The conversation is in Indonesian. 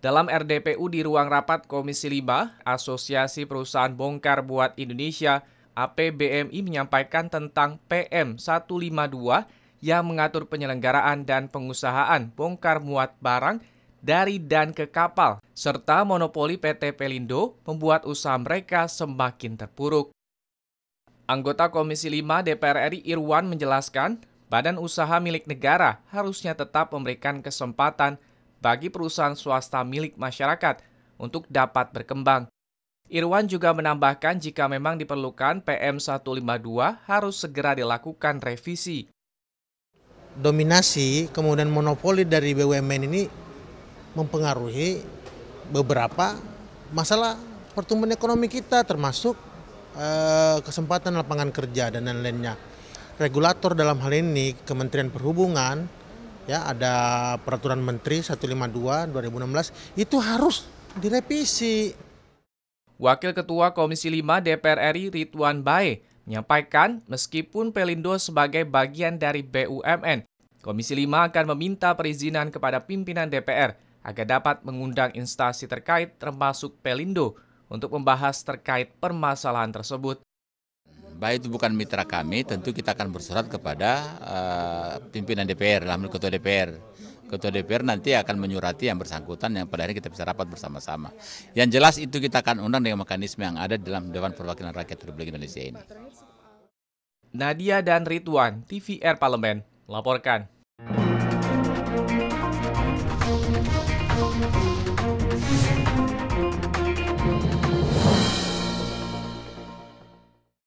Dalam RDPU di ruang rapat Komisi 5, Asosiasi Perusahaan Bongkar Buat Indonesia APBMI menyampaikan tentang PM 152 yang mengatur penyelenggaraan dan pengusahaan bongkar muat barang dari dan ke kapal, serta monopoli PT Pelindo membuat usaha mereka semakin terpuruk. Anggota Komisi 5 DPR RI Irwan menjelaskan, badan usaha milik negara harusnya tetap memberikan kesempatan bagi perusahaan swasta milik masyarakat untuk dapat berkembang. Irwan juga menambahkan jika memang diperlukan PM 152 harus segera dilakukan revisi. Dominasi kemudian monopoli dari BUMN ini mempengaruhi beberapa masalah pertumbuhan ekonomi kita termasuk Eh, kesempatan lapangan kerja dan lain-lainnya. Regulator dalam hal ini Kementerian Perhubungan ya ada peraturan menteri 152 2016 itu harus direvisi. Wakil Ketua Komisi 5 DPR RI Ridwan Bae menyampaikan meskipun Pelindo sebagai bagian dari BUMN, Komisi 5 akan meminta perizinan kepada pimpinan DPR agar dapat mengundang instansi terkait termasuk Pelindo untuk membahas terkait permasalahan tersebut. Baik itu bukan mitra kami, tentu kita akan bersurat kepada uh, pimpinan DPR, dalam ketua DPR. Ketua DPR nanti akan menyurati yang bersangkutan yang pada hari kita bisa rapat bersama-sama. Yang jelas itu kita akan undang dengan mekanisme yang ada dalam Dewan Perwakilan Rakyat Republik Indonesia ini. Nadia dan Ridwan, TVR Parlemen, laporkan.